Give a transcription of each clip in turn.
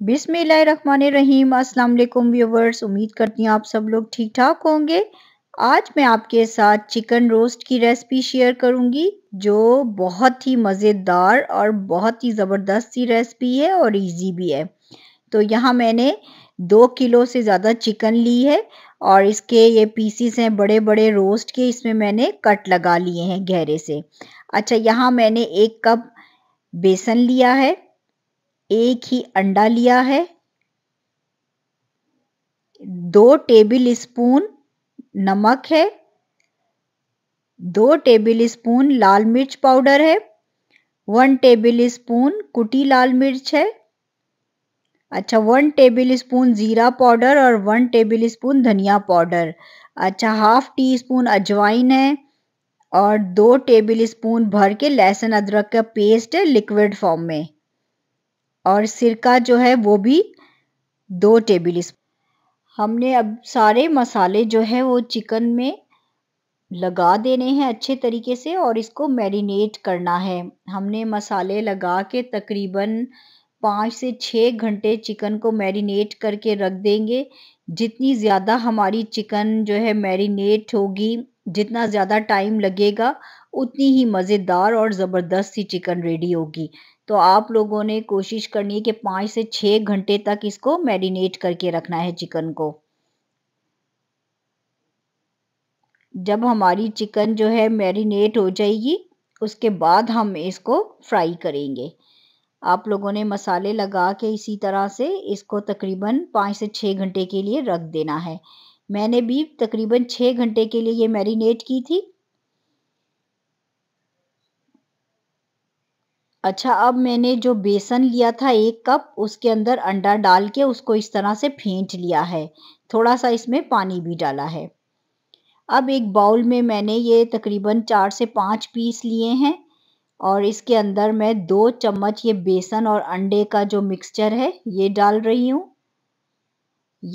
अस्सलाम वालेकुम व्यूवर्स उम्मीद करती हूँ आप सब लोग ठीक ठाक होंगे आज मैं आपके साथ चिकन रोस्ट की रेसिपी शेयर करूँगी जो बहुत ही मज़ेदार और बहुत ही ज़बरदस्त सी रेसिपी है और इजी भी है तो यहाँ मैंने दो किलो से ज़्यादा चिकन ली है और इसके ये पीसीस हैं बड़े बड़े रोस्ट के इसमें मैंने कट लगा लिए हैं गहरे से अच्छा यहाँ मैंने एक कप बेसन लिया है एक ही अंडा लिया है दो टेबल स्पून नमक है दो टेबल स्पून लाल मिर्च पाउडर है वन टेबल स्पून कुटी लाल मिर्च है अच्छा वन टेबल स्पून ज़ीरा पाउडर और वन टेबल स्पून धनिया पाउडर अच्छा हाफ टी स्पून अजवाइन है और दो टेबल स्पून भर के लहसुन अदरक का पेस्ट है लिक्विड फॉर्म में और सिरका जो है वो भी दो टेबल हमने अब सारे मसाले जो है वो चिकन में लगा देने हैं अच्छे तरीके से और इसको मैरिनेट करना है हमने मसाले लगा के तकरीबन पाँच से छः घंटे चिकन को मैरिनेट करके रख देंगे जितनी ज़्यादा हमारी चिकन जो है मैरिनेट होगी जितना ज़्यादा टाइम लगेगा उतनी ही मज़ेदार और ज़बरदस्त सी चिकन रेडी होगी तो आप लोगों ने कोशिश करनी है कि पाँच से छः घंटे तक इसको मैरिनेट करके रखना है चिकन को जब हमारी चिकन जो है मैरिनेट हो जाएगी उसके बाद हम इसको फ्राई करेंगे आप लोगों ने मसाले लगा के इसी तरह से इसको तकरीबन पाँच से छः घंटे के लिए रख देना है मैंने भी तकरीबन छः घंटे के लिए ये मैरिनेट की थी अच्छा अब मैंने जो बेसन लिया था एक कप उसके अंदर अंडा डाल के उसको इस तरह से फेंट लिया है थोड़ा सा इसमें पानी भी डाला है अब एक बाउल में मैंने ये तकरीबन चार से पाँच पीस लिए हैं और इसके अंदर मैं दो चम्मच ये बेसन और अंडे का जो मिक्सचर है ये डाल रही हूँ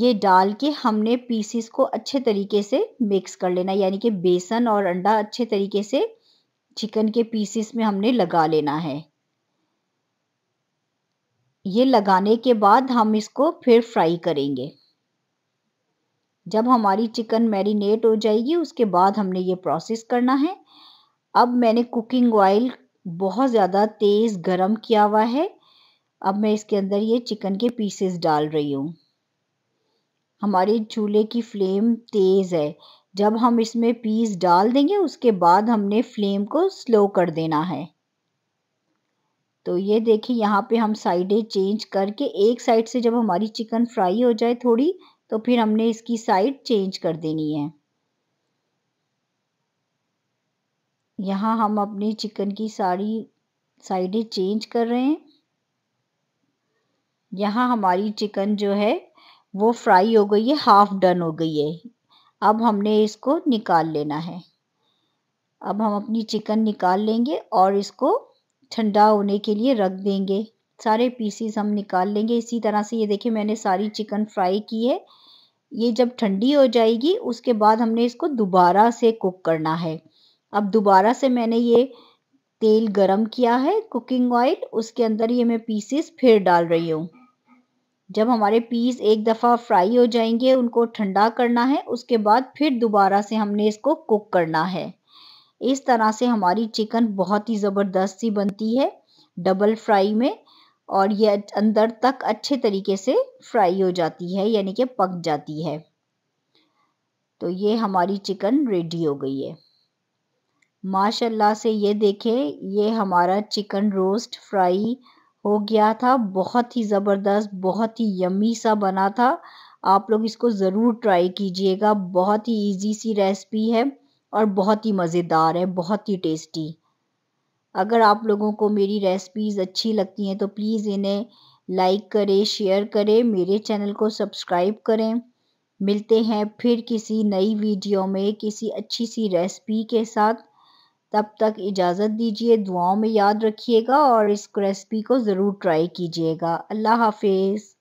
ये डाल के हमने पीसीस को अच्छे तरीके से मिक्स कर लेना यानी कि बेसन और अंडा अच्छे तरीके से चिकन के पीसीस में हमने लगा लेना है ये लगाने के बाद हम इसको फिर फ्राई करेंगे जब हमारी चिकन मैरिनेट हो जाएगी उसके बाद हमने ये प्रोसेस करना है अब मैंने कुकिंग ऑयल बहुत ज़्यादा तेज़ गरम किया हुआ है अब मैं इसके अंदर ये चिकन के पीसेस डाल रही हूँ हमारे चूल्हे की फ्लेम तेज़ है जब हम इसमें पीस डाल देंगे उसके बाद हमने फ्लेम को स्लो कर देना है तो ये देखिए यहाँ पे हम साइडें चेंज करके एक साइड से जब हमारी चिकन फ्राई हो जाए थोड़ी तो फिर हमने इसकी साइड चेंज कर देनी है यहाँ हम अपनी चिकन की सारी साइडें चेंज कर रहे हैं यहाँ हमारी चिकन जो है वो फ्राई हो गई है हाफ डन हो गई है अब हमने इसको निकाल लेना है अब हम अपनी चिकन निकाल लेंगे और इसको ठंडा होने के लिए रख देंगे सारे पीसीस हम निकाल लेंगे इसी तरह से ये देखिए मैंने सारी चिकन फ्राई की है ये जब ठंडी हो जाएगी उसके बाद हमने इसको दोबारा से कुक करना है अब दोबारा से मैंने ये तेल गरम किया है कुकिंग ऑयल उसके अंदर ये मैं पीसीस फिर डाल रही हूँ जब हमारे पीस एक दफ़ा फ्राई हो जाएंगे उनको ठंडा करना है उसके बाद फिर दोबारा से हमने इसको कुक करना है इस तरह से हमारी चिकन बहुत ही ज़बरदस्त सी बनती है डबल फ्राई में और ये अंदर तक अच्छे तरीके से फ्राई हो जाती है यानी कि पक जाती है तो ये हमारी चिकन रेडी हो गई है माशाल्लाह से ये देखें ये हमारा चिकन रोस्ट फ्राई हो गया था बहुत ही ज़बरदस्त बहुत ही यमी सा बना था आप लोग इसको ज़रूर ट्राई कीजिएगा बहुत ही इजी सी रेसिपी है और बहुत ही मज़ेदार है बहुत ही टेस्टी अगर आप लोगों को मेरी रेसिपीज़ अच्छी लगती हैं तो प्लीज़ इन्हें लाइक करें शेयर करें मेरे चैनल को सब्सक्राइब करें मिलते हैं फिर किसी नई वीडियो में किसी अच्छी सी रेसिपी के साथ तब तक इजाज़त दीजिए दुआओं में याद रखिएगा और इस रेसिपी को ज़रूर ट्राई कीजिएगा अल्लाह हाफिज़